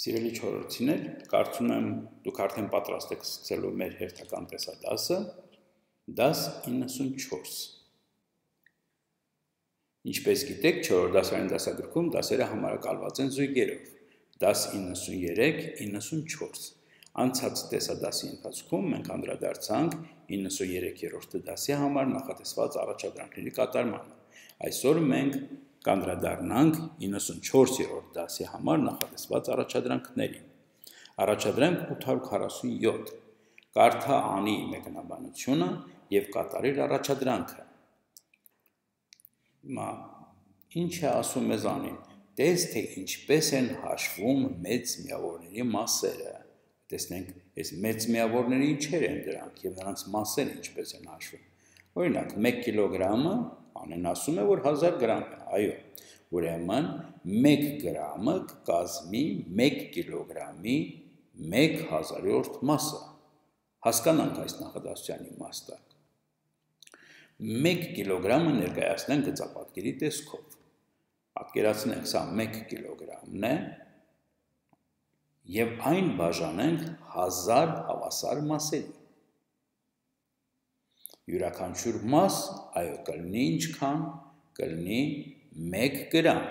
Սիրելի չորրորդիներ, կարծում եմ դուք արդեն պատրաստ եք սկսելու մեր հերթական տեսադասը, դաս 94։ Ինչպես գիտեք, չորրորդ դասային դասագրքում դասերը համարակալված են զույգերով՝ դաս 93, 94։ Անցած տեսադասի ընթացքում մենք անդրադարձանք 93-րդ դասի համար նախատեսված առաջադրանքների կատարմանը։ Այսօր մենք կանդրադառնանք 94-րդ դասի համար նախատեսված առաջադրանքներին։ Առաջադրանք 847. Կարթա անի մեկնաբանությունը եւ կատարիր առաջադրանքը։ Մա ինչ է ասում մեզանին։ Տես թե ինչպես են հաշվում մեծ միավորների մասերը։ Տեսնենք, այս մեծ միավորները ինչեր են դրանք եւ նրանց մասերը ինչպես են հաշվում։ Օրինակ 1 կիլոգրամը 0.5 Անեն ասում է, որ 1000 գրամ է, այո։ Ուրեմն 1 գրամը կկազմի 1 կիլոգրամի 1000-րդ մասը։ Հասկանանք այս նախադասության իմաստը։ 1 կիլոգրամը ներկայացնեն գծապատկերի տեսքով։ Պատկերացնենք, սա 1 կիլոգրամն է եւ այն բաժանենք 1000 հավասար մասերի յուրաքանչյուր մաս, այո, կլինի ինչքան, կլինի 1 գրամ,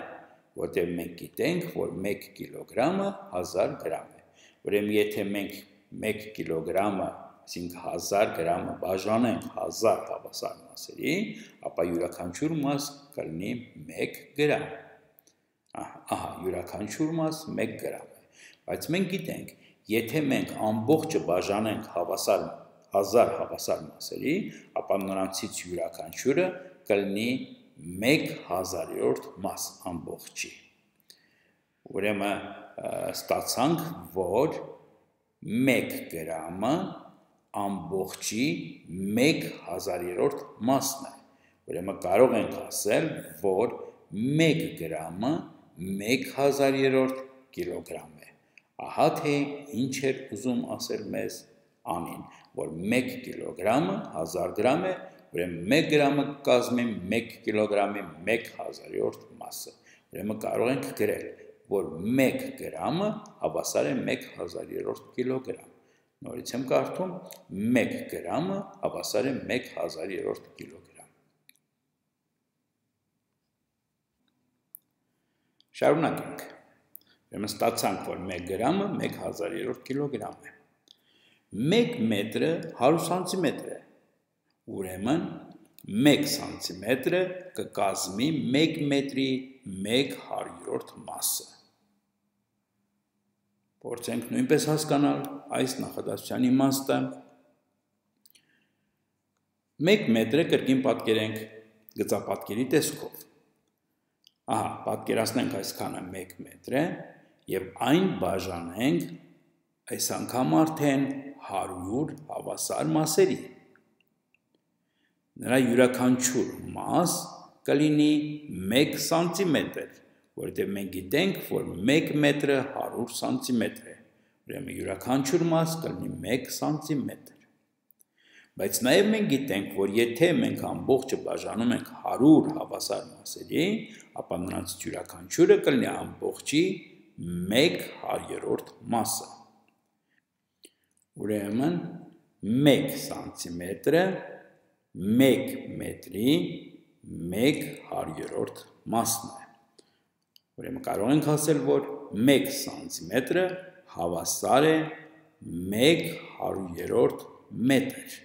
որտեղ մենք գիտենք, որ 1 կիլոգրամը 1000 գրամ է։ Ուրեմն եթե մենք 1 կիլոգրամը, այսինքն 1000 գրամը բաժանենք 1000 հավասար մասերի, ապա յուրաքանչյուր մաս կլինի 1 գրամ։ Ահա, ահա յուրաքանչյուր մաս 1 գրամ է։ Բայց մենք գիտենք, եթե մենք ամբողջը բաժանենք հավասար 1000 հավասար մասերի, ապա նրանցից յուրաքանչյուրը կլինի 1000-րդ մաս ամբողջի։ Ուրեմն ստացանք, որ 1 գրամը ամբողջի 1000-րդ մասն է։ Ուրեմն կարող ենք ասել, որ 1 գրամը 1000-րդ կիլոգրամ է։ Ահա թե ինչ էր ուզում ասել մեզ անին որ 1 կիլոգրամը 1000 գրամ է, ուրեմն 1 գրամը կազմի 1 կիլոգրամի 1000-րդ մասը։ Ուրեմն կարող ենք գրել, որ 1 գրամը հավասար է 1000-րդ կիլոգրամ։ Նորից եմ կարդում, 1 գրամը հավասար է 1000-րդ կիլոգրամ։ Շարունակենք։ Ուրեմն ստացանք, որ 1 գրամը 1000-րդ կիլոգրամ է։ 1 մետրը 100 սանտիմետր է։ Ուրեմն 1 սանտիմետրը կկազմի 1 մետրի 1 հարյուրորդ մասը։ Փորձենք նույնպես հասկանալ այս նախադասության իմաստը։ 1 մետրը կրկին պատկերենք գծապատկերի տեսքով։ Ահա, պատկերացնենք այսքանը 1 մետր է եւ այն բաժանենք այս անգամ արդեն 100 հավասար մասերի։ Նրա յուրաքանչյուր մաս կլինի 1 սանտիմետր, որտեղ մենք գիտենք, որ 1 մետրը 100 սանտիմետր է։ Ուրեմն յուրաքանչյուր մաս կլինի 1 սանտիմետր։ Բայց նաև մենք գիտենք, որ եթե մենք ամբողջը բաժանում ենք 100 հավասար մասերի, ապա նրանց յուրաքանչյուրը կլինի ամբողջի 1/100 մասը։ Ուրեմն 1 սանտիմետրը 1 մետրի 1/100-րդ մասն է։ Ուրեմն կարող ենք ասել, որ 1 սանտիմետրը հավասար է 1/100-րդ մետր։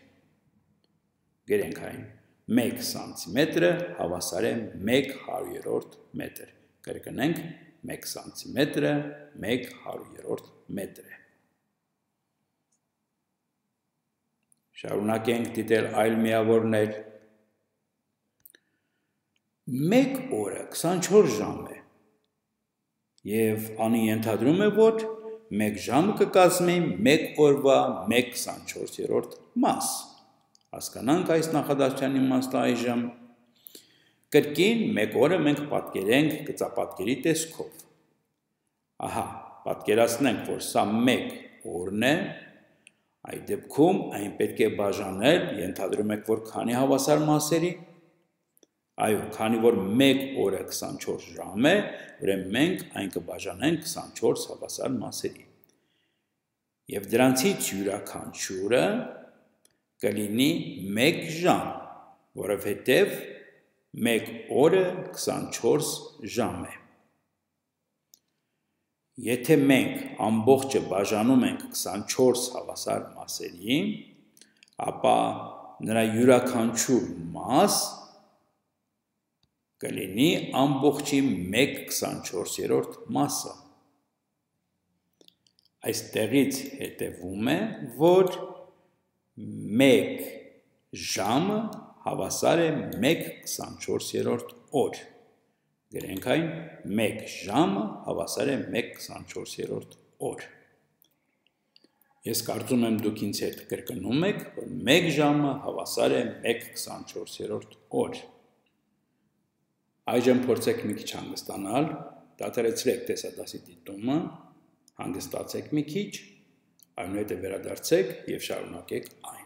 Գրենք այն 1 սանտիմետրը հավասար է 1/100-րդ մետր։ Կրկնենք 1 սանտիմետրը 1/100-րդ մետր շարունակենք դիտել այլ միավորներ։ Մեկ օրը 24 ժամ է։ Եվ անի ենթադրում է, որ մեկ ժամը կկազմի մեկ օրվա 1/24-րդ մաս։ Հասկանանք այս նախադասության իմաստը այժմ։ Կրկին մեկ օրը մենք պատկերենք գծապատկերի տեսքով։ Ահա, պատկերացնենք, որ սա մեկ օրն է, Այդ դեպքում այն պետք է բաժանել, ենթադրում եք, որ քանի հավասար մասերի։ Այո, քանի որ 1 օրը 24 ժամ է, ուրեմն մենք այն կբաժանենք 24 հավասար մասերի։ Եվ դրանցից յուրաքանչյուրը կլինի 1 ժամ, որովհետև 1 օրը 24 ժամ է։ Եթե մենք ամբողջը բաժանում ենք 24 հավասար մասերի, ապա նրա յուրաքանչյուր մաս կլինի ամբողջի 1/24-րդ մասը։ Այստեղից հետևում է, որ 1 ժամը հավասար է 1/24-րդ օր։ որ գրենք այն 1 ժամը հավասար է 1:24-րդ օր։ Ես կարծում եմ դուք ինձ հետ կրկնում եք, որ 1 ժամը հավասար է 1:24-րդ օր։ Այժմ փորձեք մի քիչ հանգստանալ, դադարեցրեք տեսադասի դիտումը, հանգստացեք մի քիչ, այնուհետև վերադարձեք եւ շարունակեք այն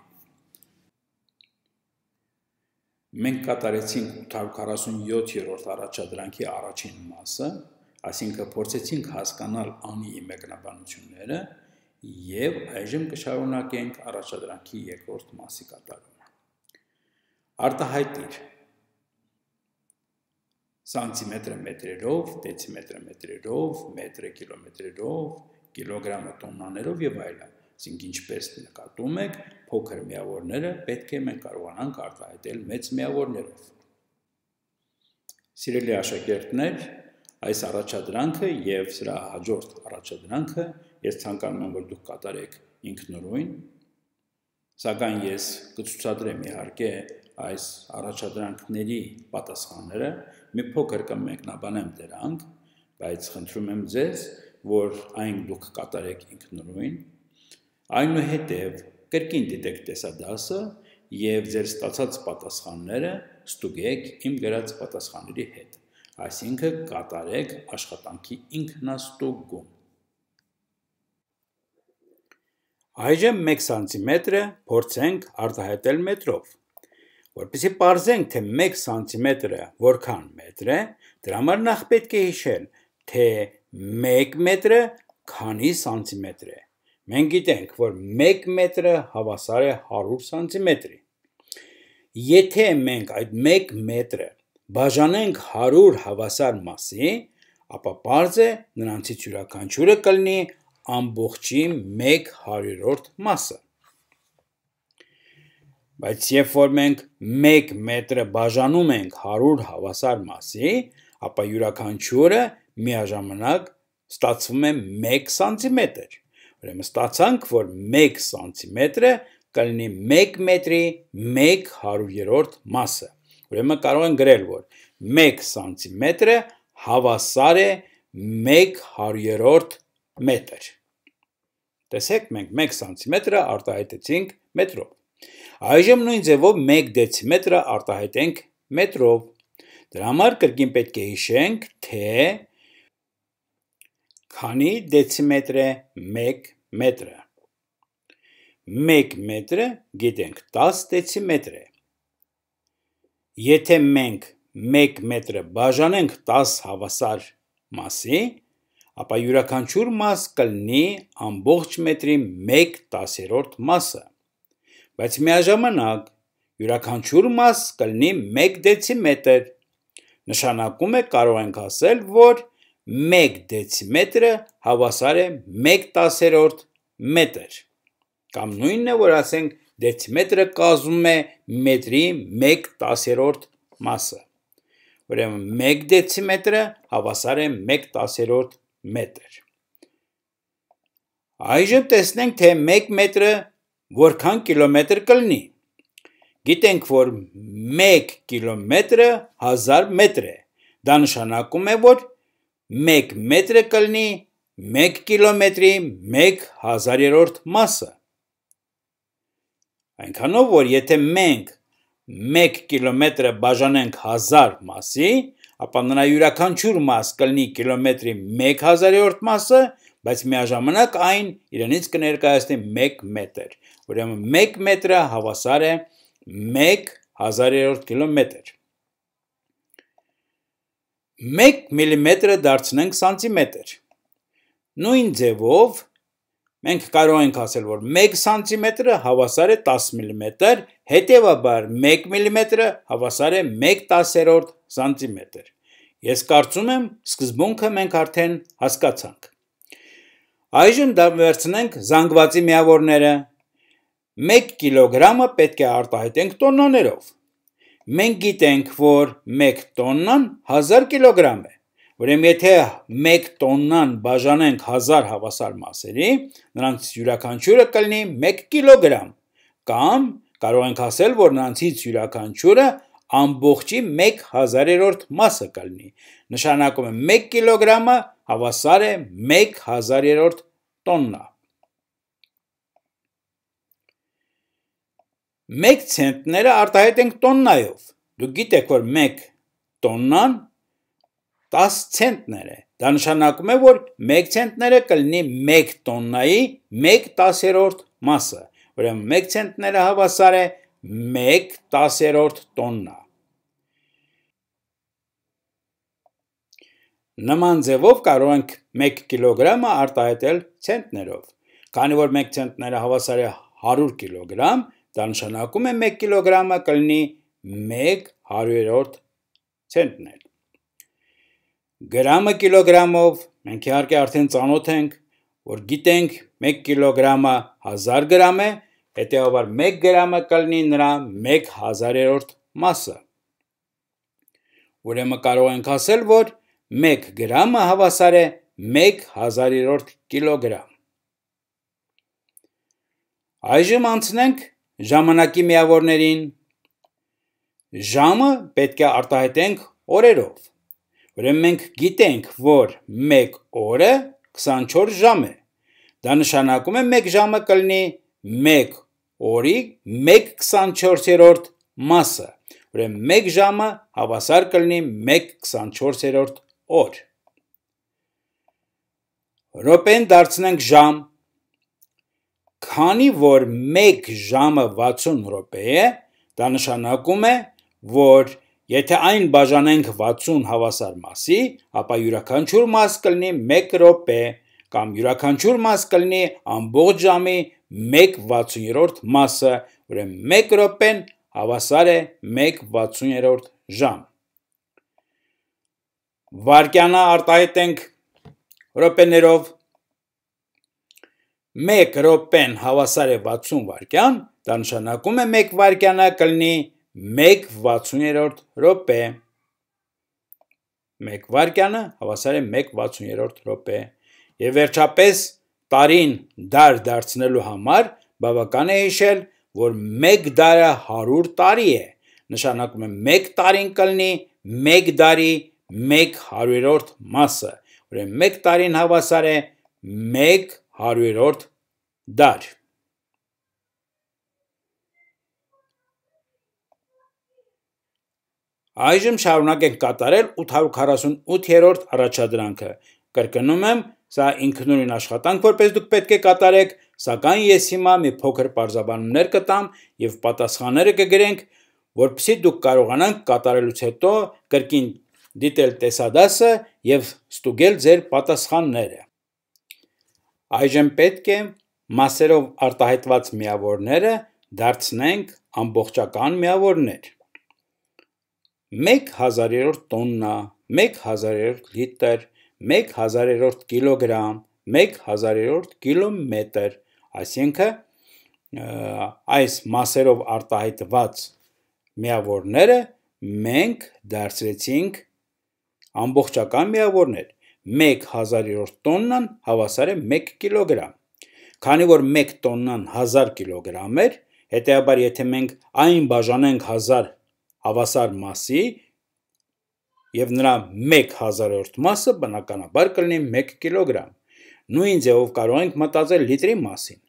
մենք կատարեցինք 847-րդ առաջադրանքի առաջին մասը, այսինքն փորձեցինք հասկանալ անի մեկնաբանությունները եւ այժմ կշարունակենք առաջադրանքի երկրորդ մասի կատարումը։ Արտահայտիր սանտիմետրը մետրերով, դեցիմետրը մետրերով, մետրը կիլոմետրերով, կիլոգրամը տոննաներով եւ այլն։ Այսինքն ինչպես նկատում եք, փոքր միավորները պետք է մենք կարողանանք արտահայտել մեծ միավորներով։ Սիրելի աշակերտներ, այս առաջադրանքը եւ սրա հաջորդ առաջադրանքը ես ցանկանում եմ որ դուք կատարեք ինքնուրույն, սակայն ես կցուցադրեմ իհարկե այս առաջադրանքների պատասխանները, մի փոքր կամ մեկնաբանեմ դրանք, բայց խնդրում եմ ձեզ, որ այն դուք կատարեք ինքնուրույն Այնուհետև կրկին դիտեք տեսադասը եւ ձեր ստացած պատասխանները ստուգեք իմ գրած պատասխանների հետ։ Այսինքն կատարեք աշխատանքի ինքնաստուգում։ Այժմ 1 սանտիմետրը փորձենք արտահայտել մետրով։ Որպեսզի parzենք, թե 1 սանտիմետրը որքան մետր է, դրա համար նախ պետք է հիշել, թե 1 մետրը քանի սանտիմետր է։ Մենք գիտենք, որ 1 մետրը հավասար է 100 սանտիմետրի։ Եթե մենք այդ 1 մետրը բաժանենք 100 հավասար մասի, ապա բարձ է նրանցից յուրաքանչյուրը կլինի ամբողջի 1 հարյուրորդ մասը։ Բայց երբ որ մենք 1 մետրը բաժանում ենք 100 հավասար մասի, ապա յուրաքանչյուրը միաժամանակ ստացվում է 1 սանտիմետր։ Ուրեմն ստացանք, որ 1 սանտիմետրը կլինի 1 մետրի 1/100-րդ մասը։ Ուրեմն կարող են գրել, որ 1 սանտիմետրը հավասար է 1/100-րդ մետր։ Տեսեք, մենք 1 սանտիմետրը արտահայտեցինք մետրով։ Այժմ նույն ձևով 1 դեցիմետրը արտահայտենք մետրով։ Դրա համար կրկին պետք է հիշենք, թե քանի դեցիմետր է 1 մետրը։ 1 մետրը, գիտենք, 10 դեցիմետր է։ Եթե մենք 1 մետրը բաժանենք 10 հավասար մասի, ապա յուրաքանչյուր մաս կլինի ամբողջ մետրի 1 տասերորդ մասը։ Բայց միաժամանակ յուրաքանչյուր մաս կլինի 1 դեցիմետր։ Նշանակում է կարող ենք ասել, որ 1 դեցիմետրը հավասար է 1 տասերորդ մետր։ Կամ նույնն է, որ ասենք դեցիմետրը կազմում է մետրի 1 տասերորդ մասը։ Ուրեմն 1 դեցիմետրը հավասար է 1 տասերորդ մետր։ Այժմ տեսնենք, թե 1 մետրը որքան կիլոմետր կլինի։ Գիտենք, որ 1 կիլոմետրը 1000 մետր է։ Դա նշանակում է, որ մեկ մետրը կլնի մեկ կիլոմետրի մեկ հազարերորդ մասը։ Այնքանով, որ եթե մենք մեկ կիլոմետրը բաժանենք հազար մասի, ապա նրա յուրականչուր մաս կլնի կիլոմետրի մեկ հազարերորդ մասը, բայց միաժամանակ այն իրենից կներկայացնի մեկ մետր։ Ուրեմն մեկ մետրը հավասար է մեկ հազարերորդ կիլոմետր։ 1 մմ-ը դարձնենք սանտիմետր։ Նույն ձևով մենք կարող ենք ասել, որ 1 սանտիմետրը հավասար է 10 մմ, հետևաբար 1 մմ-ը հավասար է 1/10 սանտիմետր։ Ես կարծում եմ, սկզբունքը մենք արդեն հասկացանք։ Այժմ դա վերցնենք զանգվածի միավորները։ 1 կիլոգրամը պետք է արտահայտենք տոննաներով։ Մենք գիտենք, որ 1 տոննան 1000 կիլոգրամ է։ Ուրեմն եթե 1 տոննան բաժանենք 1000 հավասար մասերի, նրանց յուրաքանչյուրը կլինի 1 կիլոգրամ, կամ կարող ենք ասել, որ նրանցից յուրաքանչյուրը ամբողջի 1/1000-րդ մասը կլինի։ Նշանակում է 1 կիլոգրամը հավասար է 1/1000-րդ տոննա։ 1 ցենտները արտահայտենք տոննայով։ Դուք գիտեք, որ 1 տոննան 10 ցենտներ է։ Դա նշանակում է, որ 1 ցենտները կլինի 1 տոննայի 1/10-րդ մասը։ Ուրեմն 1 ցենտները հավասար է 1/10-րդ տոննա։ Նման ձևով կարող ենք 1 կիլոգրամը արտահայտել ցենտներով։ Քանի որ 1 ցենտները հավասար է 100 կիլոգրամ, Դա նշանակում է 1 կիլոգրամը կլինի 1 հարյուրորդ ցենտներ։ Գրամը կիլոգրամով մենք իհարկե արդեն ծանոթ ենք, որ գիտենք 1 կիլոգրամը 1000 գրամ է, հետեւաբար 1 գրամը կլինի նրա 1000-երորդ մասը։ Ուրեմն կարող ենք ասել, որ 1 գրամը հավասար է 1000-երորդ կիլոգրամ։ Այժմ անցնենք ժամանակի միավորներին։ Ժամը պետք է արտահայտենք օրերով։ Ուրեմն մենք գիտենք, որ 1 օրը 24 ժամ է։ Դա նշանակում է 1 ժամը կլինի 1 օրի 1/24-րդ մասը։ Ուրեմն 1 ժամը հավասար կլինի 1/24-րդ օր։ Ռոպեն դարձնենք ժամ Քանի որ 1 ժամը 60 րոպե է, դա նշանակում է, որ եթե այն բաժանենք 60 հավասար մասի, ապա յուրաքանչյուր մաս կլինի 1 րոպե կամ յուրաքանչյուր մաս կլինի ամբողջ ժամի 1/60-րդ մասը, ուրեմն 1 րոպեն հավասար է 1/60-րդ ժամ։ Վարկյանը արտահայտենք րոպեներով 1 րոպեն հավասար է 60 վայրկյան, դա նշանակում է 1 վայրկյանը կլինի 1 60-րդ րոպե։ 1 վայրկյանը հավասար է 1 60-րդ րոպե։ Եվ վերջապես տարին դար դարձնելու համար բավական է հիշել, որ 1 դարը 100 տարի է, նշանակում է 1 տարին կլինի 1 դարի 1 100-րդ մասը, ուրեմն 1 տարին հավասար է 1 100-րդ դար։ Այժմ շարունակենք կատարել 848-րդ առաջադրանքը։ Կրկնում եմ, սա ինքնուրույն աշխատանք, որպես դուք պետք է կատարեք, սակայն ես հիմա մի փոքր պարզաբանումներ կտամ եւ պատասխանները կգրենք, որpիսի դուք կարողանաք կատարելուց հետո կրկին դիտել տեսադասը եւ ստուգել ձեր պատասխանները։ Այժմ պետք է մասերով արտահայտված միավորները դարձնենք ամբողջական միավորներ։ 1 հազարերորդ տոննա, 1 հազարերորդ լիտր, 1 հազարերորդ կիլոգրամ, 1 հազարերորդ կիլոմետր, այսինքն այս մասերով արտահայտված միավորները մենք դարձրեցինք ամբողջական միավորներ։ 1 հազարերորդ տոննան հավասար է 1 կիլոգրամ։ Քանի որ 1 տոննան 1000 կիլոգրամ էր, հետեաբար եթե մենք այն բաժանենք 1000 հավասար մասի եւ նրա 1 հազարորդ մասը բնականաբար կլինի 1 կիլոգրամ։ Նույն ձեւով կարող ենք մտածել լիտրի մասին։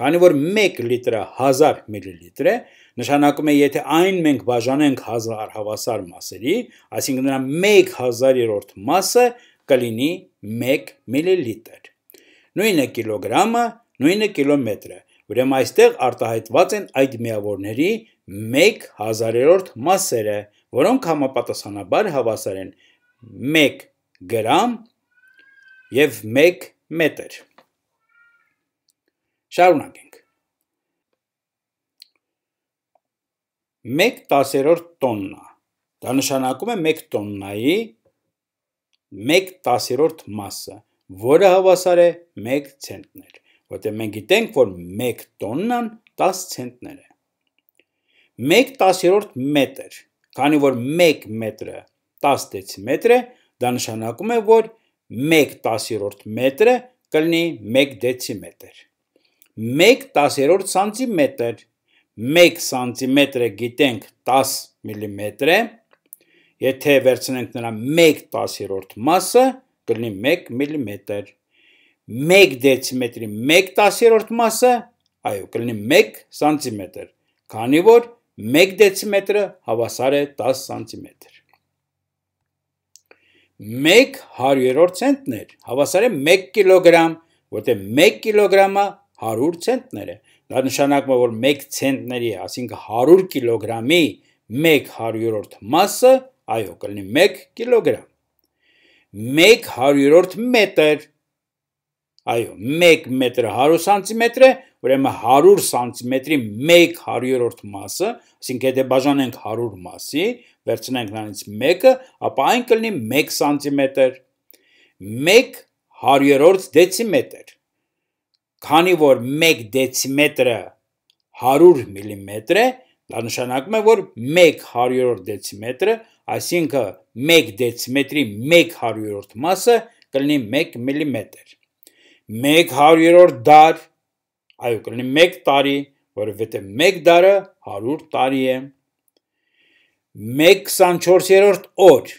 Քանի որ 1 լիտրը 1000 մլ է, նշանակում է, եթե այն մենք բաժանենք 1000 հավասար մասերի, այսինքն նրա 1000-երորդ մասը կլինի 1 միլիլիտր։ Նույնը կիլոգրամը, նույնը կիլոմետրը։ Ուրեմն այստեղ արտահայտված են այդ միավորների 1 հազարերորդ մասերը, որոնք համապատասխանաբար հավասար են 1 գրամ և 1 մետր։ Շարունակենք։ 1 տասերորդ տոննա։ Դա նշանակում է 1 տոննայի 1 10-րդ մասը, որը հավասար է 1 ցենտներ, որտեղ մենք գիտենք, որ 1 տոննան 10 ցենտներ է։ 1 10-րդ մետր, քանի որ 1 մետրը 10 դեցիմետր է, դա նշանակում է, որ 1 10-րդ մետրը կլինի 1 դեցիմետր։ 1 10-րդ սանտիմետր, 1 սանտիմետրը գիտենք 10 մմ-ը, mm Եթե վերցնենք նրա 1/10 մասը, կլինի 1 մմ։ 1 դեցիմետրի 1/10 մասը, այո, կլինի 1 սանտիմետր, քանի որ 1 դեցիմետրը հավասար է 10 սանտիմետր։ 1 100-րդ ցենտներ հավասար է 1 կիլոգրամ, որտեղ 1 կիլոգրամը 100 ցենտներ է։ Դա նշանակում է, որ 1 ցենտների, այսինքն 100 կիլոգրամի 1/100-րդ մասը այո, կլինի 1 կիլոգրամ։ 1 100-րդ մետր։ Այո, 1 մետրը 100 սանտիմետր է, ուրեմն 100 սանտիմետրի 1 100-րդ մասը, ասինքն եթե բաժանենք 100 մասի, վերցնենք նրանից 1-ը, ապա այն կլինի 1 սանտիմետր։ 1 100-րդ դեցիմետր։ Քանի որ 1 դեցիմետրը 100 մմ mm է, դա նշանակում է, որ 1 100-րդ դեցիմետրը այսինքն 1 դեցիմետրի 1/100-րդ մասը կլինի 1 մմ։ 1/100-րդ դար, այո, կլինի 1 տարի, որովհետև 1 դարը 100 տարի է։ 1/24-րդ օր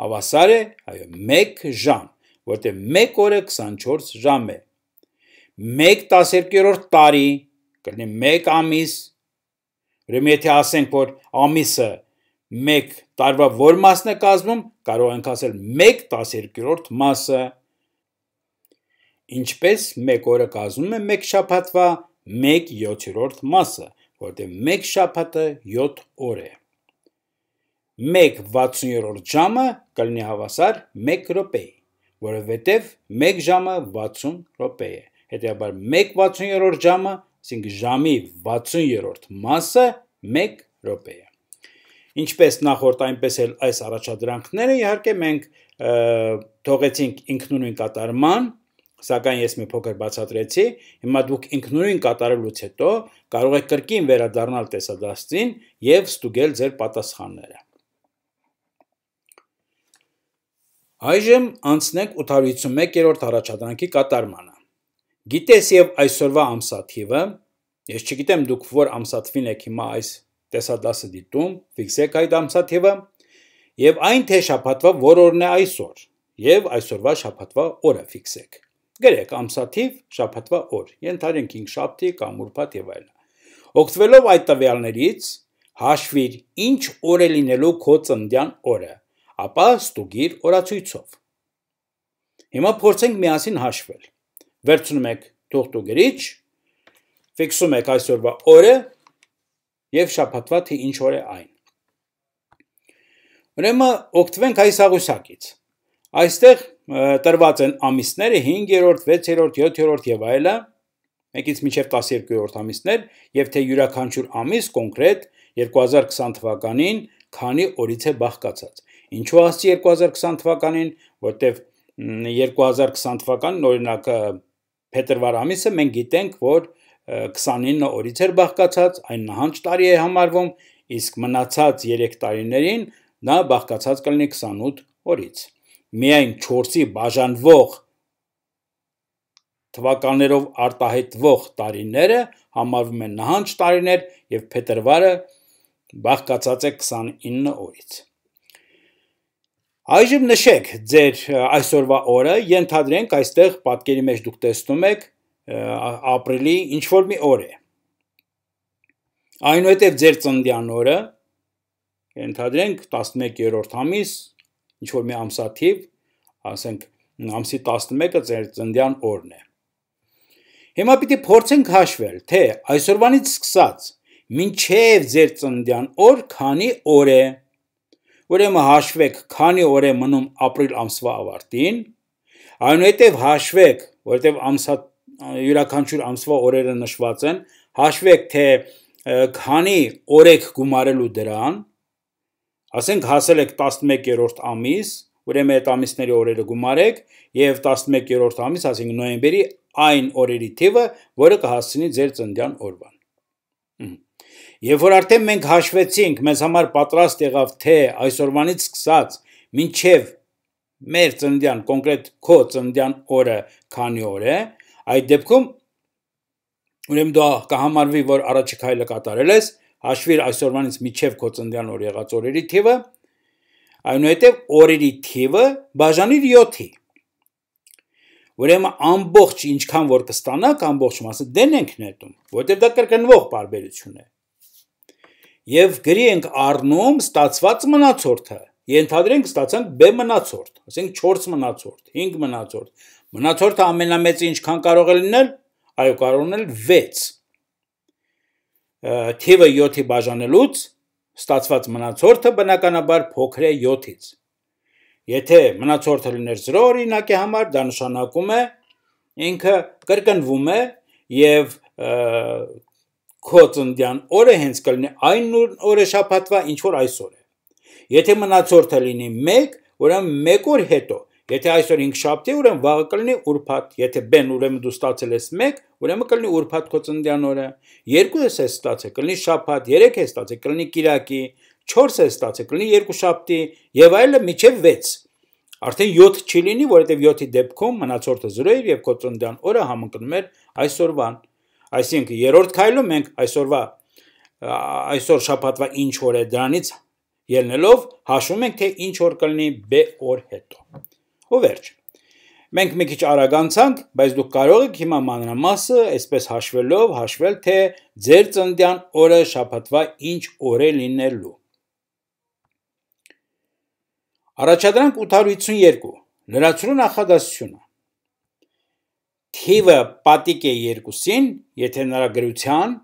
հավասար է, այո, 1 ժամ, որտեղ 1 օրը 24 ժամ է։ 1/12-րդ տարի կլինի 1 ամիս։ Ուրեմն եթե ասենք, որ ամիսը 1 1 տարվա որ մասն է կազմում, կարող ենք ասել 1 12-րդ մասը։ Ինչպես 1 օրը կազմում է 1 շաբաթվա 1 7-րդ մասը, որտեղ 1 շաբաթը 7 օր է։ 1 60-րդ ժամը կլինի հավասար 1 րոպեի, որովհետև 1 ժամը 60 րոպե է։ Հետևաբար 1 60-րդ ժամը, այսինքն ժամի 60-րդ մասը 1 րոպե է։ Ինչպես նախորդ այնպես էլ այս առաջադրանքները իհարկե մենք թողեցինք ինքնուրույն կատարման, սակայն ես մի փոքր բացատրեցի, հիմա դուք ինքնուրույն կատարելուց հետո կարող եք կրկին վերադառնալ տեսադասցին եւ ստուգել ձեր պատասխանները։ Այժմ անցնենք 851-րդ առաջադրանքի կատարմանը։ Գիտես եւ այսօրվա ամսաթիվը, ես չգիտեմ դուք որ ամսաթվին եք հիմա այս տեսադասը դիտում, ֆիքսեք այդ ամսաթիվը եւ այն թե շաբաթվա որ օրն է այսօր եւ այսօրվա շաբաթվա օրը ֆիքսեք։ Գրեք ամսաթիվ, շաբաթվա օր, ենթարենք 5 շաբթի կամ ուրբաթ եւ այլն։ Օգտվելով այդ տվյալներից հաշվիր ինչ օր է լինելու քո ծննդյան օրը, ապա ստուգիր օրացույցով։ Հիմա փորձենք միասին հաշվել։ Վերցնում եք թուղթուգրիչ, ֆիքսում եք այսօրվա օրը եւ շաբաթվա թե ինչ օր է այն։ Ուրեմն օգտվենք այս աղյուսակից։ Այստեղ տրված են ամիսները 5-րդ, 6-րդ, 7-րդ եւ այլը, մեկից մինչև 12-րդ ամիսներ, եւ թե յուրաքանչյուր ամիս կոնկրետ 2020 թվականին քանի օրից է բաղկացած։ Ինչու ասի 2020 թվականին, որտեվ 2020 թվականին օրինակ փետրվար ամիսը մենք գիտենք, որ 29 օրից էր բաղկացած, այն նահանջ տարի է համարվում, իսկ մնացած 3 տարիներին նա բաղկացած կլինի 28 օրից։ Միայն 4-ի բաժանվող թվականներով արտահայտվող տարիները համարվում են նահանջ տարիներ եւ փետրվարը բաղկացած է 29 օրից։ Այժմ նշեք ձեր այսօրվա օրը, ենթադրենք այստեղ պատկերի մեջ դուք տեսնում եք ապրիլի ինչ որ մի օր է։ Այնուհետև ձեր ծննդյան օրը ենթադրենք 11-րդ ամիս, ինչ որ մի ամսաթիվ, ասենք ամսի 11-ը ձեր ծննդյան օրն է։ Հիմա պիտի փորձենք հաշվել, թե այսօրվանից սկսած մինչև ձեր ծննդյան օր քանի օր է։ Ուրեմն հաշվեք, քանի օր է մնում ապրիլ ամսվա ավարտին, այնուհետև հաշվեք, որովհետև ամսա յուրաքանչյուր ամսվա օրերը նշված են, հաշվեք թե քանի օրեք գումարելու դրան, ասենք հասել եք 11-րդ ամիս, ուրեմն այդ ամիսների օրերը գումարեք եւ 11-րդ ամիս, ասենք նոյեմբերի այն օրերի թիվը, որը կհասցնի ձեր ծննդյան օրվան։ Եվ որ արդեն մենք հաշվեցինք, մեզ համար պատրաստ եղավ թե այսօրվանից սկսած մինչև մեր ծննդյան, կոնկրետ քո ծննդյան օրը քանի օր է, որ Այդ դեպքում ուրեմն դա կհամարվի, որ առաջի քայլը կատարել ես, հաշվիր այսօրվանից միջև քո ծննդյան օր եղած օրերի թիվը, այնուհետև օրերի թիվը բաժանիր 7-ի։ Ուրեմն ամբողջ ինչքան որ կստանաք, ամբողջ մասը դեն ենք նետում, որտեղ դա կրկնվող բարբերություն է։ Եվ գրի ենք առնում ստացված մնացորդը։ Ենթադրենք ստացանք B մնացորդ, ասենք 4 մնացորդ, 5 մնացորդ, Մնացորդը ամենամեծը ինչքան կարող է լինել, այո կարող լինել 6։ Թիվը 7-ի բաժանելուց ստացված մնացորդը բնականաբար փոքր է 7-ից։ Եթե մնացորդը լիներ 0 օրինակի համար, դա նշանակում է ինքը կրկնվում է եւ քո ծննդյան օրը հենց կլինի այն օրը շաբաթվա ինչ որ այսօր է։ Եթե մնացորդը լինի 1, ուրեմն 1 օր հետո Եթե այսօր 5 շաբթի, ուրեմն վաղը կլինի ուրբաթ։ Եթե բեն ուրեմն դու ստացել ես 1, ուրեմն կլինի ուրբաթ քո ծննդյան օրը։ 2 ես ես ստացել, կլինի շաբաթ, 3 ես ստացել, կլինի կիրակի, 4 ես ստացել, կլինի 2 շաբթի եւ այլը միջև 6։ Արդեն 7 չի լինի, որովհետեւ 7-ի դեպքում մնացորդը 0 էր եւ քո ծննդյան օրը համընկնում էր այսօրվան։ Այսինքն երրորդ քայլում մենք այսօրվա այսօր շաբաթվա ինչ օր է դրանից ելնելով հաշվում ենք թե ինչ օր կլինի բ օր հետո ու վերջ։ Մենք մի քիչ արագ անցանք, բայց դուք կարող եք հիմա մանրամասը այսպես հաշվելով հաշվել, թե ձեր ծննդյան օրը շաբաթվա ինչ օր է լինելու։ Առաջադրանք 852։ Լրացրու նախադասությունը։ Թիվը պատիկ է 2-ին, եթե նրա գրության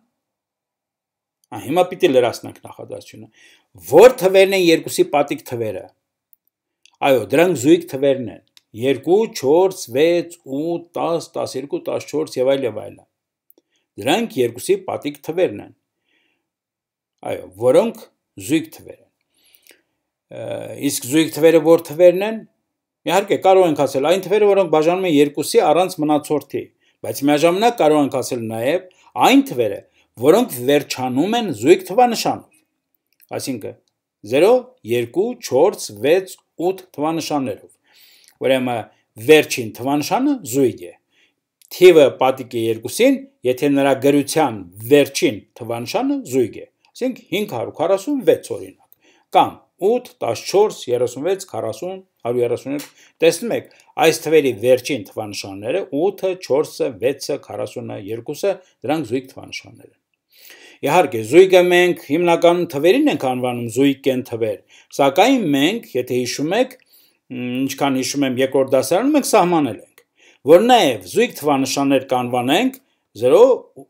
Ահա հիմա պիտի լրացնենք նախադասությունը։ Որ թվերն են 2-ի պատիկ թվերը։ 1 Այո, դրանք զույգ թվերն են։ 2, 4, 6, 8, 10, 12, 14 եւ այլ եւ այլն։ Դրանք երկուսի պատիկ թվերն են։ Այո, որոնք զույգ թվեր են։ Իսկ զույգ թվերը որ թվերն են։ Իհարկե կարող ենք ասել այն թվերը, որոնք բաժանում են երկուսի առանց մնացորդի, բայց միաժամանակ կարող ենք ասել նաև այն թվերը, որոնք վերջանում են զույգ թվանշանով։ Այսինքն 0, 2, 4, 6, 8 թվանշաններով։ Ուրեմն վերջին թվանշանը զույգ է։ Թիվը պատիկ է 2-ին, եթե նրա գրության վերջին թվանշանը զույգ է, ասենք 546 օրինակ, կամ 8, 14, 36, 40, 132։ Տեսնում եք, այս թվերի վերջին թվանշանները 8-ը, 4-ը, 6-ը, 42-ը, դրանք զույգ թվանշաններ են։ Իհարկե, զույգը մենք հիմնականում թվերին ենք անվանում զույգ-կեն թվեր, սակայն մենք, եթե հիշում եք, ինչքան հիշում եմ երկրորդ դասարանում մենք սահմանել ենք, որ նաև զույգ թվանշաններ կանվանենք 0,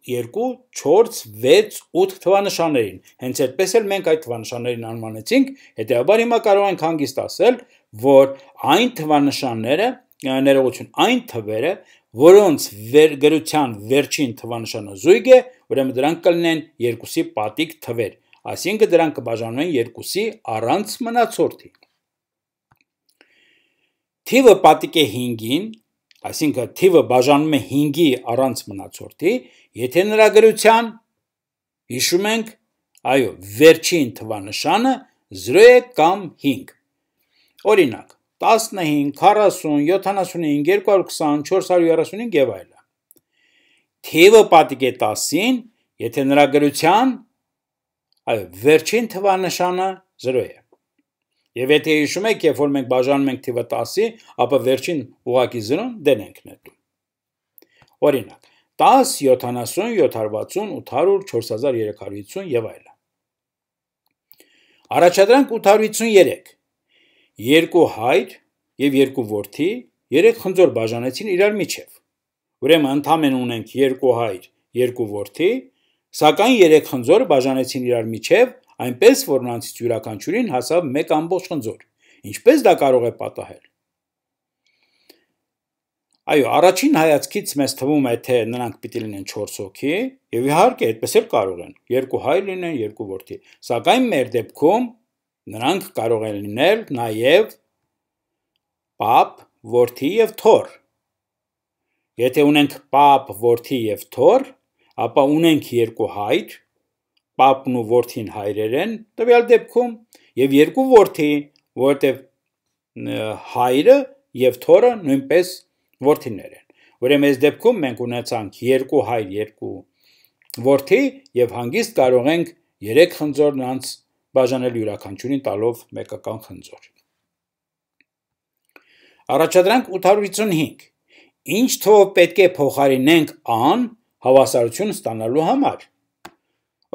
2, 4, 6, 8 թվանշաններին։ Հենց այդպես էլ մենք այդ թվանշաններին անվանեցինք, հետեւաբար հիմա կարող ենք հանգիստ ասել, որ այն թվանշանները ներողություն այն թվերը, որոնց վեր գրության վերջին թվանշանը զույգ է, ուրեմն դրանք կլինեն երկուսի պատիկ թվեր, այսինքն դրանք կբաժանվեն երկուսի առանց մնացորդի։ Թիվը պատիկ է 5-ին, այսինքն թիվը բաժանում է 5-ի առանց մնացորդի, եթե նրա գրության հիշում ենք, այո, վերջին թվանշանը 0 է կամ 5։ Օրինակ 15, 40, 75, 220, 435 եւ այլն։ Թիվը պատիկ է 10-ին, եթե նրա գրության այո, վերջին թվանշանը 0 է։ Եվ եթե հիշում եք, երբ որ մենք բաժանում ենք թիվը 10-ի, ապա վերջին ուղակի 0-ն դեն ենք նետում։ Օրինակ 10, 70, 760, 800, 4350 եւ այլն։ Առաջադրանք 853 երկու հայր եւ երկու որդի երեք խնձոր բաժանեցին իրար միջև։ Ուրեմն ընդամեն ունենք երկու հայր, երկու որդի, սակայն երեք խնձոր բաժանեցին իրար միջև, այնպես որ նրանցից յուրաքանչյուրին հասավ 1 ամբողջ խնձոր։ Ինչպես դա կարող է պատահել։ Այո, առաջին հայացքից մեզ թվում է, թե նրանք պիտի լինեն 4 հոգի, եւ իհարկե այդպես էլ կարող են։ Երկու հայր լինեն, երկու որդի։ Սակայն մեր դեպքում Նրանք կարող են լինել նաև պապ, որդի եւ թոռ։ Եթե ունենք պապ, որդի եւ թոռ, ապա ունենք երկու հայր, պապն ու որդին հայրեր են տվյալ դեպքում եւ երկու որդի, որտեւ հայրը եւ թորը նույնպես որդիներ են։ Ուրեմն այս դեպքում մենք ունեցանք երկու հայր, երկու որդի եւ հանգիստ կարող ենք երեք խնձորն անց բաժանել յուրաքանչյուրին տալով մեկական խնձոր։ Առաջադրանք 855 Ինչ թվով պետք է փոխարինենք ան հավասարություն ստանալու համար։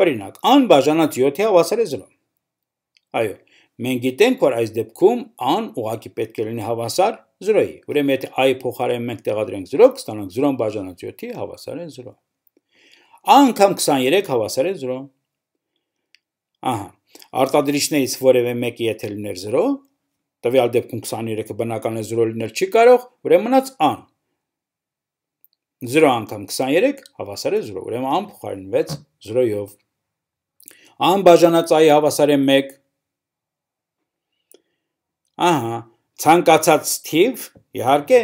Օրինակ, ան բաժանած 7-ի հավասար է 0։ Այո, մենք գիտենք, որ այս դեպքում ան ուղակի պետք է լինի հավասար 0-ի։ Ուրեմն եթե i փոխարեն մենք տեղադրենք 0, կստանանք 0 բաժանած 7-ի հավասար է 0։ Ան կամ 23 հավասար է 0։ Ահա արտադրիչներից որևէ մեկի եթե լիներ 0, տվյալ դեպքում 23-ը բնական է 0 լինել չի կարող, ուրեմն մնաց ան։ 0 անգամ 23 հավասար է 0, ուրեմն ան փոխարինվեց 0-ով։ Ան բաժանածայի հավասար է 1։ Ահա, ցանկացած թիվ իհարկե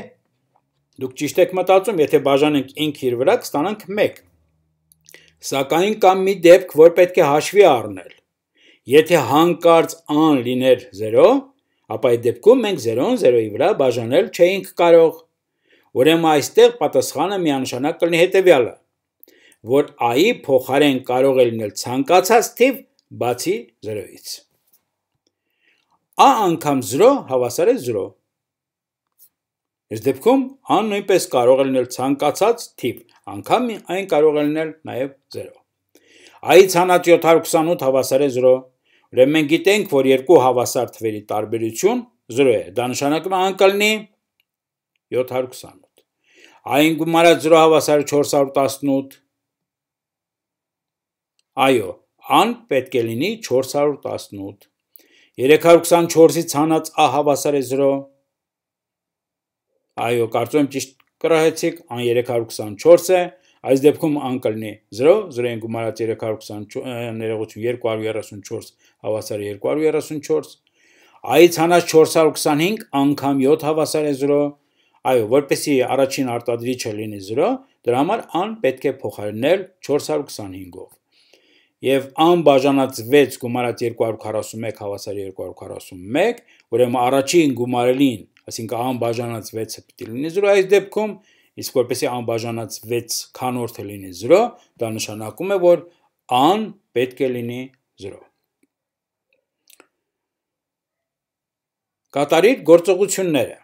դուք ճիշտ եք մտածում, եթե բաժանենք 5 իր վրա կստանանք 1։ Սակայն կամ մի դեպք, որ պետք է հաշվի առնել Եթե հանկարծ ան լիներ 0, ապա այդ դեպքում մենք 0-ն 0-ի վրա բաժանել չէինք կարող։ Ուրեմն այստեղ պատասխանը միանշանակ կլինի հետևյալը, որ i-ի փոխարեն կարող է լինել ցանկացած թիվ, բացի 0-ից։ a անգամ 0 հավասար է 0։ Այս դեպքում ան նույնպես կարող է լինել ցանկացած թիվ, անգամ այն կարող է լինել նաև 0։ a-ից հանած 728 հավասար է 0 Ուրեմն մենք գիտենք, որ երկու հավասար թվերի տարբերություն 0 է։ Դա նշանակում է անկլնի 728։ Այն գումարած 0 հավասար 418։ Այո, ան պետք է լինի 418։ 324-ից հանած a հավասար է 0։ Այո, կարծում եմ ճիշտ կրահեցիք, ան 324 է, Այս դեպքում ան կլինի 0 0-ին գումարած 324 ներողություն 234 հավասար 234 Այս հանած 425 անգամ 7 հավասար է 0 Այո, որպեսի առաջին արտադրիչը լինի 0, դրա համար ան պետք է փոխարինել 425-ով։ Եվ ան բաժանած 6 գումարած 241 հավասար 241, ուրեմն առաջին գումարելին, այսինքն ան բաժանած 6-ը պետք է լինի 0 այս դեպքում 0 Իսկ որպեսի անբաժանած 6 քանորդը լինի 0, դա նշանակում է, որ ան պետք է լինի 0։ Կատարիր գործողությունները։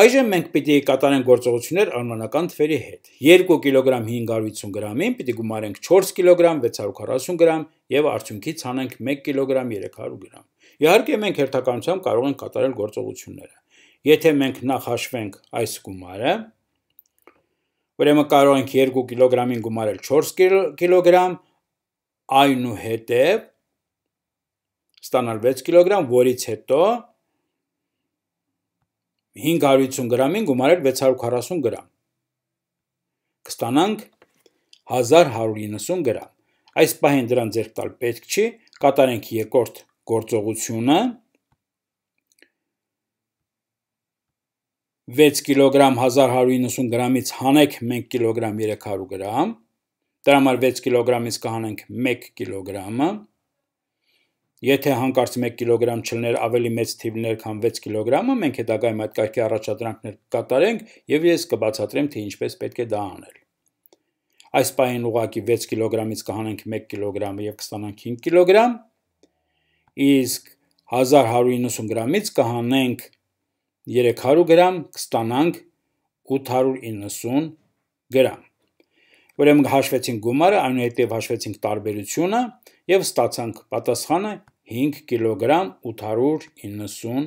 Այժմ մենք պիտի կատարենք գործողություններ անմանական թվերի հետ։ 2 կիլոգրամ 550 գրամին պիտի գումարենք 4 կիլոգրամ 640 գրամ եւ արդյունքից հանենք 1 կիլոգրամ 300 գրամ։ Իհարկե մենք հերթականությամբ կարող ենք կատարել գործողությունները։ Եթե մենք նախ հաշվենք այս գումարը, ուրեմն կարող ենք 2 կիլոգրամին գումարել 4 կիլոգրամ, այնուհետև ստանալ 6 կիլոգրամ, որից հետո 550 գրամին գումարել 640 գրամ։ Կստանանք 1190 գրամ։ Այս պահին դրան ձերկ տալ պետք չի, կատարենք երկրորդ գործողությունը 6 կիլոգրամ 1190 գրամից հանեք 1 կիլոգրամ 300 գրամ, դրա համար 6 կիլոգրամից կհանենք 1 կիլոգրամը, եթե հանկարծ 1 կիլոգրամ չլներ ավելի մեծ թիվ լներ քան 6 կիլոգրամը, մենք հետագայում այդ կարգի առաջադրանքներ կկատարենք եւ ես կբացատրեմ թե ինչպես պետք է դա անել։ Այս պայն ուղակի 6 կիլոգրամից կհանենք 1 կիլոգրամը եւ կստանանք 5 կիլոգրամ, իսկ 1190 գրամից կհանենք 1 300 գրամ կստանանք 890 գրամ։ Ուրեմն հաշվեցինք գումարը, այնուհետև հաշվեցինք տարբերությունը եւ ստացանք պատասխանը 5 կիլոգրամ 890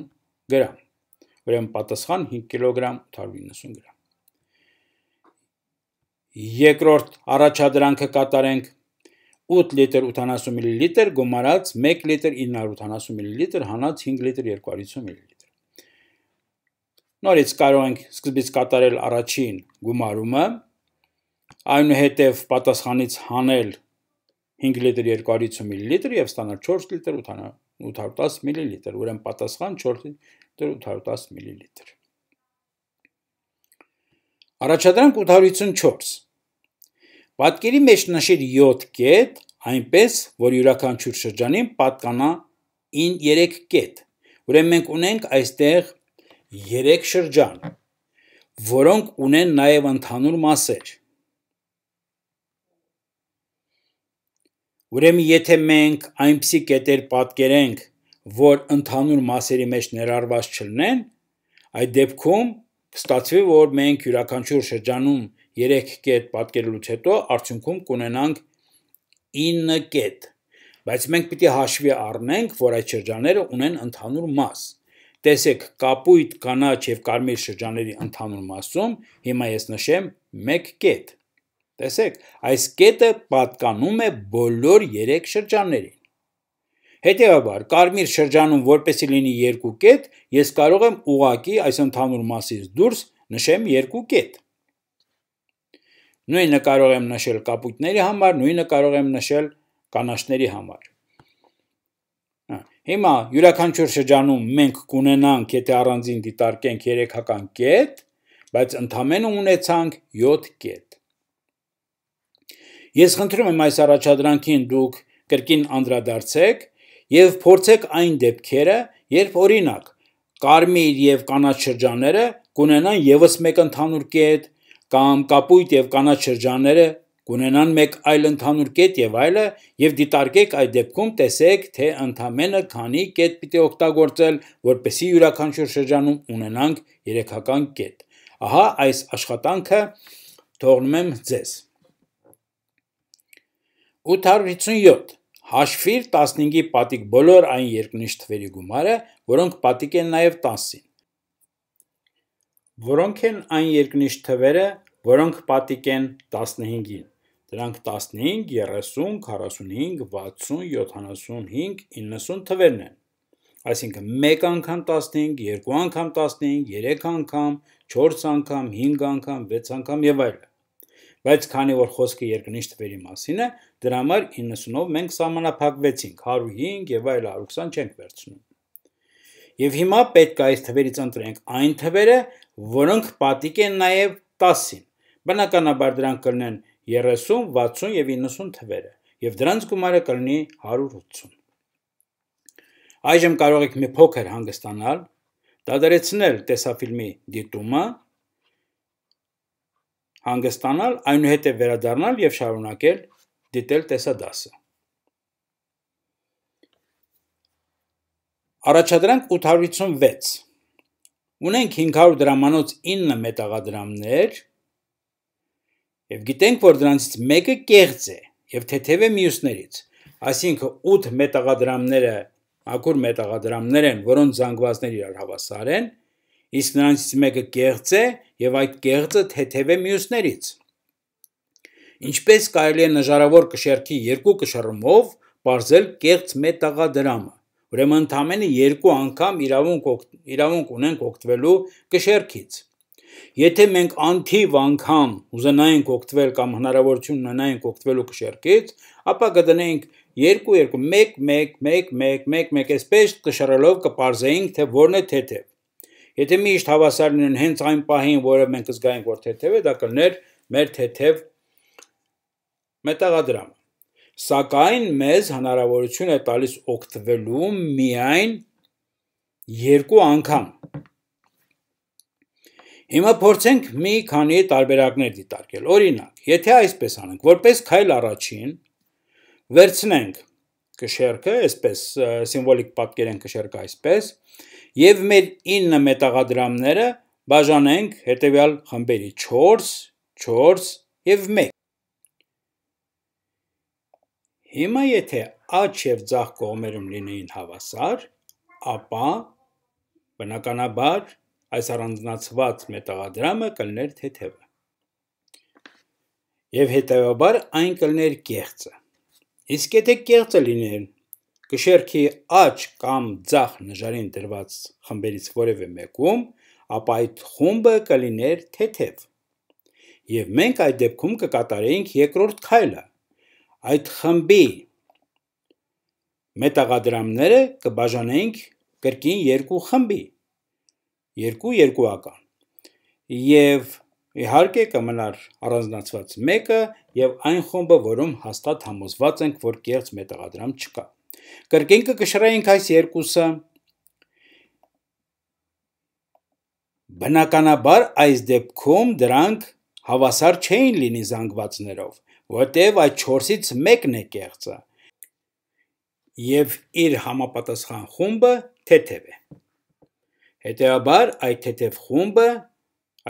գրամ։ Ուրեմն պատասխան 5 կիլոգրամ 890 գրամ։ Երկրորդ առաջադրանքը կատարենք 8 լիտր 80 մլ գումարած 1 լիտր 980 մլ հանած 5 լիտր 250 մլ։ Նորից կարող ենք սկզբից կատարել առաջին գումարումը, այնուհետև պատասխանից հանել 5 լիտր 250 մլ եւ ստանալ 4 լիտր 810 մլ, ուրեմն պատասխան 4 լիտր 810 մլ։ Առաջադրանք 854 Պատկերի մեջ նշիր 7 կետ, այնպես, որ յուրաքանչյուր շրջանին պատկանա 3 կետ։ Ուրեմն մենք ունենք այստեղ 1 3 շրջան, որոնք ունեն նաև ընդհանուր մասեր։ Ուրեմն եթե մենք այնպիսի կետեր պատկերենք, որ ընդհանուր մասերի մեջ ներառված չլինեն, այդ դեպքում կստացվի, որ մենք յուրաքանչյուր շրջանում 3 կետ պատկերելուց հետո արդյունքում կունենանք 9 կետ։ Բայց մենք պիտի հաշվի առնենք, որ այդ շրջանները ունեն ընդհանուր մաս, տեսեք կապույտ, կանաչ եւ կարմիր շրջանների ընդհանուր մասում, հիմա ես նշեմ 1 կետ։ Տեսեք, այս կետը պատկանում է բոլոր 3 շրջաններին։ Հետևաբար, կարմիր շրջանում որպեսի լինի 2 կետ, ես կարող եմ ուղակի այս ընդհանուր մասից դուրս նշեմ 2 կետ։ Նույնը կարող եմ նշել կապույտների համար, նույնը կարող եմ նշել կանաչների համար։ Հիմա յուրաքանչյուր շրջանում մենք կունենանք, եթե առանձին դիտարկենք 3-ական կետ, բայց ընդամենը ունեցանք 7 կետ։ Ես խնդրում եմ այս առաջադրանքին դուք կրկին անդրադարձեք եւ փորձեք այն դեպքերը, երբ օրինակ կարմիր եւ կանաչ շրջանները կունենան եւս մեկ ընդհանուր կետ կամ կապույտ եւ կանաչ շրջանները կունենան մեկ այլ ընդհանուր կետ եւ այլը եւ դիտարկեք այդ դեպքում տեսեք թե ընդամենը քանի կետ պիտի օգտագործել որպեսի յուրաքանչյուր շրջանում ունենանք երեքական կետ ահա այս աշխատանքը թողնում եմ ձեզ 857 Հաշվիր 15-ի պատիկ բոլոր այն երկնիշ թվերի գումարը, որոնք պատիկ են նաև 10-ին։ Որոնք են այն երկնիշ թվերը, որոնք պատիկ են 15-ին։ Դրանք 15, 30, 45, 60, 75, 90 թվերն են։ Այսինքն 1 անգամ 15, 2 անգամ 15, 3 անգամ, 4 անգամ, 5 անգամ, 6 անգամ եւ այլն։ Բայց քանի որ խոսքը երկնիշ թվերի մասին է, դրա համար 90-ով մենք սահմանափակվեցինք 105 եւ այլ 120 չենք վերցնում։ Եվ հիմա պետք է այս թվերից ընտրենք այն թվերը, որոնք պատիկ են նաեւ 10-ին։ Բնականաբար դրանք կլինեն 1 30, 60 եւ 90 թվերը եւ դրանց գումարը կլինի 180։ Այժմ կարող եք մի փոքր հանգստանալ, դադարեցնել տեսաֆիլմի դիտումը, հանգստանալ, այնուհետև վերադառնալ եւ շարունակել դիտել տեսադասը։ Առաջադրանք 856 Ունենք 500 դրամանոց 9 մետաղադրամներ, Եվ գիտենք, որ դրանից մեկը կեղծ է եւ թեթև է մյուսներից։ Այսինքն 8 մետաղադրամները, ակուր մետաղադրամներ են, որոնց զանգվածները իրար հավասար են, իսկ նրանցից մեկը կեղծ է եւ այդ կեղծը թեթև է մյուսներից։ Ինչպես կարելի է նժարավոր կշերքի երկու կշռումով բարձել կեղծ մետաղադրամը։ Ուրեմն ընդամենը երկու անգամ իրավունք իրավունք ունենք օգտվելու կշերքից։ Եթե մենք անթիվ անգամ ուզենայինք օգտվել կամ հնարավորություն ունենայինք օգտվելու կշերկից, ապա կդնենք 2-2, 1-1-1-1-1 այսպես կշռելով կպարզեինք, թե որն է թեթև։ Եթե միշտ հավասար լինեն հենց այն պահին, որը մենք զգայինք, որ թեթև է, դա կլներ մեր թեթև մետաղադրամը։ Սակայն մեզ հնարավորություն է տալիս օգտվելու միայն երկու անգամ Հիմա փորձենք մի քանի տարբերակներ դիտարկել։ Օրինակ, եթե այսպես անենք, որպես քայլ առաջին վերցնենք կշերքը, այսպես սիմվոլիկ պատկերենք կշերքը այսպես, եւ մեր 9 մետաղադրամները բաժանենք հետեւյալ խմբերի 4, 4 եւ 1։ Հիմա եթե աջ եւ ցախ կողմերում լինեին հավասար, ապա բնականաբար այս առանձնացված մետաղադրամը կլներ թեթևը։ Եվ հետևաբար այն կլներ կեղծը։ Իսկ եթե կեղծը լինեն կշերքի աճ կամ ձախ նժարին դրված խմբերից որևէ մեկում, ապա այդ խումբը կլիներ թեթև։ Եվ մենք այդ դեպքում կկատարեինք երկրորդ քայլը։ Այդ խմբի մետաղադրամները կբաժանենք կրկին երկու խմբի, երկու երկուական։ Եվ իհարկե կմնար առանձնացված մեկը եւ այն խումբը, որում հաստատ համոզված ենք, որ կերց մետաղադրամ չկա։ Կրկինքը կշռենք այս երկուսը Բնականաբար այս դեպքում դրանք հավասար չէին լինի զանգվածներով, որտեղ այդ 4-ից մեկն է կեղծը։ Եվ իր համապատասխան խումբը թեթև է։ թե Հետևաբար այդ թեթև խումբը,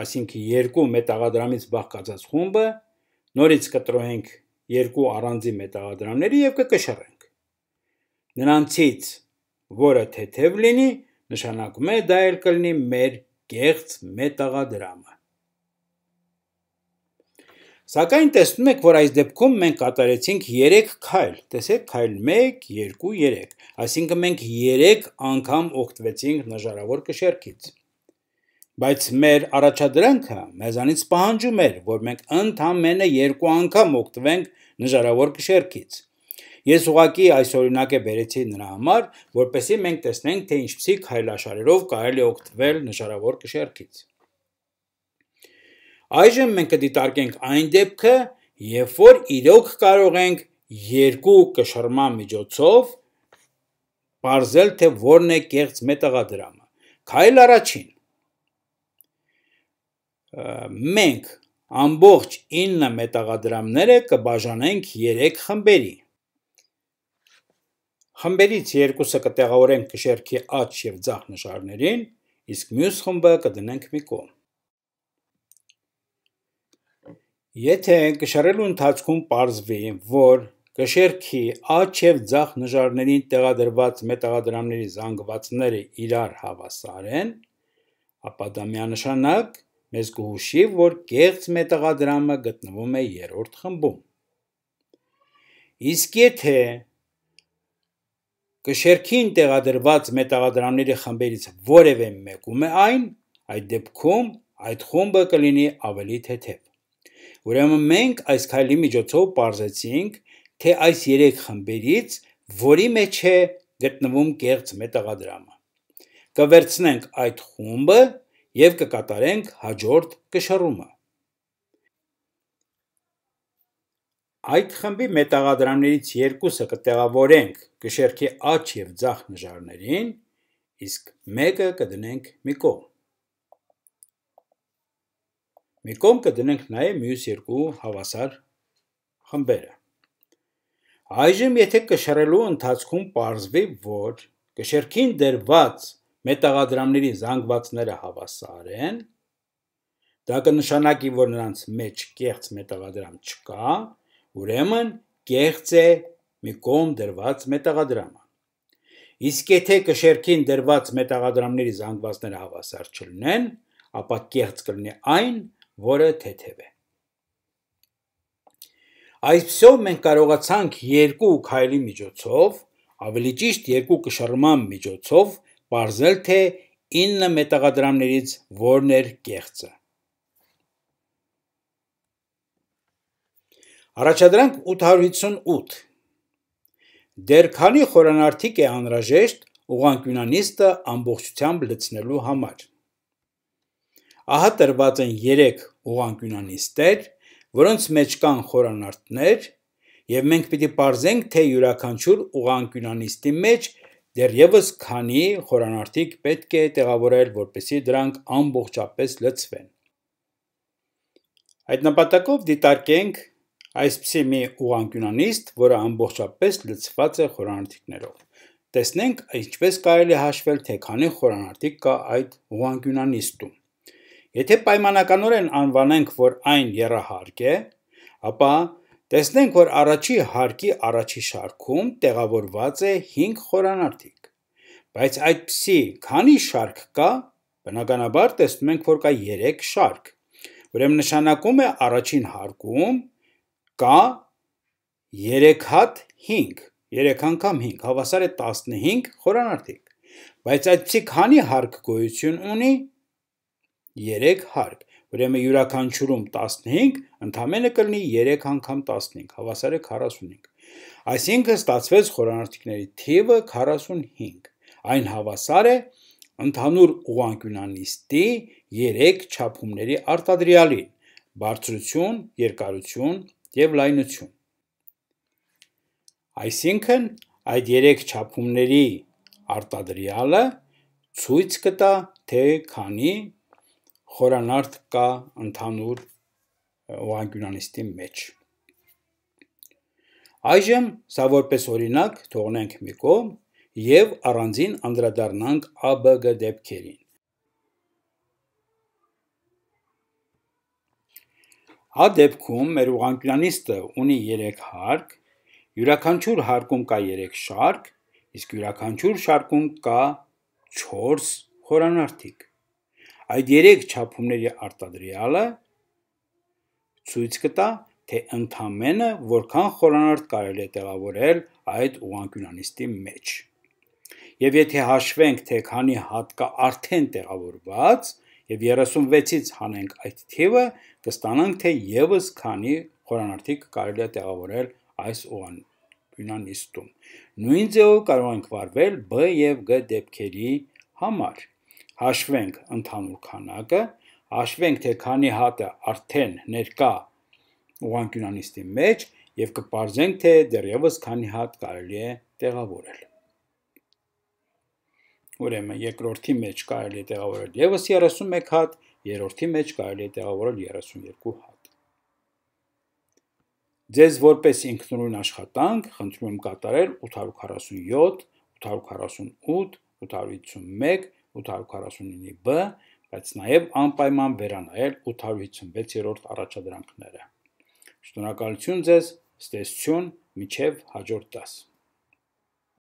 այսինքն երկու մետաղադրամից բաղկացած խումբը նորից կտրոհենք երկու առանձի մետաղադրամների եւ կկշռենք։ Նրանցից որը թեթև լինի, նշանակում է դա էլ կլինի մեր կեղծ մետաղադրամը։ Սակայն տեսնում եք, որ այս դեպքում մենք կատարեցինք 3 քայլ։ Տեսեք, քայլ 1, 2, 3։ Այսինքն մենք 3 անգամ օգտվեցինք նժարավոր կշեռքից։ Բայց մեր առաջադրանքը մեզանից պահանջում էր, որ մենք ընդամենը 2 անգամ օգտվենք նժարավոր կշեռքից։ Ես ուղղակի այս օրինակը բերեցի նրա համար, որպեսզի մենք տեսնենք, թե ինչպեսի քայլաշարերով կարելի օգտվել նժարավոր կշեռքից։ Այժմ մենք կդիտարկենք այն դեպքը, երբ որ իրոք կարող ենք երկու կշռման միջոցով բարձել թե որն է կեղծ մետաղադրամը։ Քայլ առաջին։ Մենք ամբողջ 9 մետաղադրամները կբաժանենք 3 խմբերի։ Խմբերից երկուսը կտեղավորենք կշերքի աջ եւ ձախ նշարներին, իսկ մյուս խմբը կդնենք մի կողմ։ Եթե կշռելու ընթացքում ողրվի, որ կշեռքի աջ եւ ձախ նժարներին տեղադրված մետաղադրամների զանգվածները իրար հավասար են, ապա դա միանշանակ մեզ կհուշի, որ կեղծ մետաղադրամը գտնվում է երրորդ խմբում։ Իսկ եթե կշերքին տեղադրված մետաղադրամների խմբերից որևէ մեկում է այն, այդ դեպքում այդ խումբը կլինի ավելի թեթև։ Ուրեմն մենք այս քայլի միջոցով ողջացինք, թե այս 3 խմբերից որի մեջ է գտնվում կեղծ մետաղադրամը։ Կվերցնենք այդ խումբը եւ կկատարենք հաջորդ կշռումը։ Այդ խմբի մետաղադրամներից երկուսը կտեղավորենք գշերքի աջ եւ ձախ նժարներին, իսկ մեկը կդնենք մի կողմ։ Մի կողմ կդնենք նաև մյուս երկու հավասար խմբերը։ Այժմ եթե կշռելու ընթացքում ողջվի, որ կշերքին դերված մետաղադրամների զանգվածները հավասար են, դա կնշանակի, որ նրանց մեջ կեղծ մետաղադրամ չկա, ուրեմն կեղծ է մի կողմ դրված մետաղադրամը։ Իսկ եթե կշերքին դրված մետաղադրամների զանգվածները հավասար չլինեն, ապա կեղծ կլինի այն, որը թեթև է։ Այսպեսով մենք կարողացանք երկու քայլի միջոցով, ավելի ճիշտ երկու կշռման միջոցով բարձել թե 9 մետաղադրամներից որն էր կեղծը։ Առաջադրանք 858 Դեր քանի խորանարդիկ է անրաժեշտ ուղանկյունանիստը ամբողջությամբ լցնելու համար։ Ահա տրված են 3 ուղանկյունանիստեր, որոնց մեջ կան խորանարդներ, եւ մենք պիտի parzենք, թե յուրաքանչյուր ուղանկյունանիստի մեջ դեռևս քանի խորանարդիկ պետք է տեղավորել, որպեսզի դրանք ամբողջապես լցվեն։ Այդ նպատակով դիտարկենք այսպիսի մի ուղանկյունանիստ, որը ամբողջապես լցված է խորանարդիկներով։ Տեսնենք, ինչպես կարելի հաշվել, թե քանի խորանարդիկ կա այդ ուղանկյունանիստում։ Եթե պայմանականորեն անվանենք, որ այն եռահարկ է, ապա տեսնենք, որ առաջի հարկի առաջի շարքում տեղավորված է 5 խորանարդիկ։ Բայց այդպիսի քանի շարք կա, բնականաբար տեսնում ենք, որ կա 3 շարք։ Ուրեմն նշանակում է առաջին հարկում կա 3 հատ 5, 3 անգամ 5, հավասար է 15 խորանարդիկ։ Բայց այդպիսի քանի հարկ գոյություն ունի, 3 հարկ, ուրեմն յուրաքանչյուրում 15, ընդամենը կլինի 3 անգամ 15, հավասար է 45։ Այսինքն ստացվեց խորանարդիկների թիվը 45։ Այն հավասար է ընդհանուր ուղանկյունանիստի 3 չափումների արտադրյալին՝ բարձրություն, երկարություն եւ լայնություն։ Այսինքն այդ 3 չափումների արտադրյալը ցույց կտա, թե քանի խորանարդ կա ընդհանուր ուղղագյուրանիստի մեջ։ Այժմ սա որպես օրինակ թողնենք մի կողմ եւ առանձին անդրադառնանք ԱԲԳ դեպքերին։ Հա դեպքում մեր ուղանկյանիստը ունի 3 հարկ, յուրաքանչյուր հարկում կա 3 շարք, իսկ յուրաքանչյուր շարքում կա 4 խորանարդիկ։ Այդ երեք չափումների արտադրյալը ցույց կտա, թե ընդամենը որքան խորանարդ կարելի է տեղավորել այդ ուղանկյունանիստի մեջ։ Եվ եթե հաշվենք, թե քանի հատ կա արդեն տեղավորված, եւ 36-ից հանենք այդ թիվը, կստանանք, թե եւս քանի խորանարդիկ կարելի է տեղավորել այս ուղանկյունանիստում։ Նույն ձեւով կարող ենք վարվել B եւ G դեպքերի համար հաշվենք ընդհանուր քանակը, հաշվենք թե քանի հատը արդեն ներկա ուղանկյունանիստի մեջ եւ կպարզենք թե դեռևս քանի հատ կարելի է տեղավորել։ Ուրեմն երկրորդի մեջ կարելի է տեղավորել եւս 31 հատ, երրորդի մեջ կարելի է տեղավորել 32 հատ։ Ձեզ որպես ինքնուրույն աշխատանք խնդրում եմ կատարել 847, 848, 851, 849-բ, բայց նաև անպայման վերանայել 856-րդ առաջադրանքները։ Շնորհակալություն ձեզ, ստեսություն, միջև հաջորդ դաս։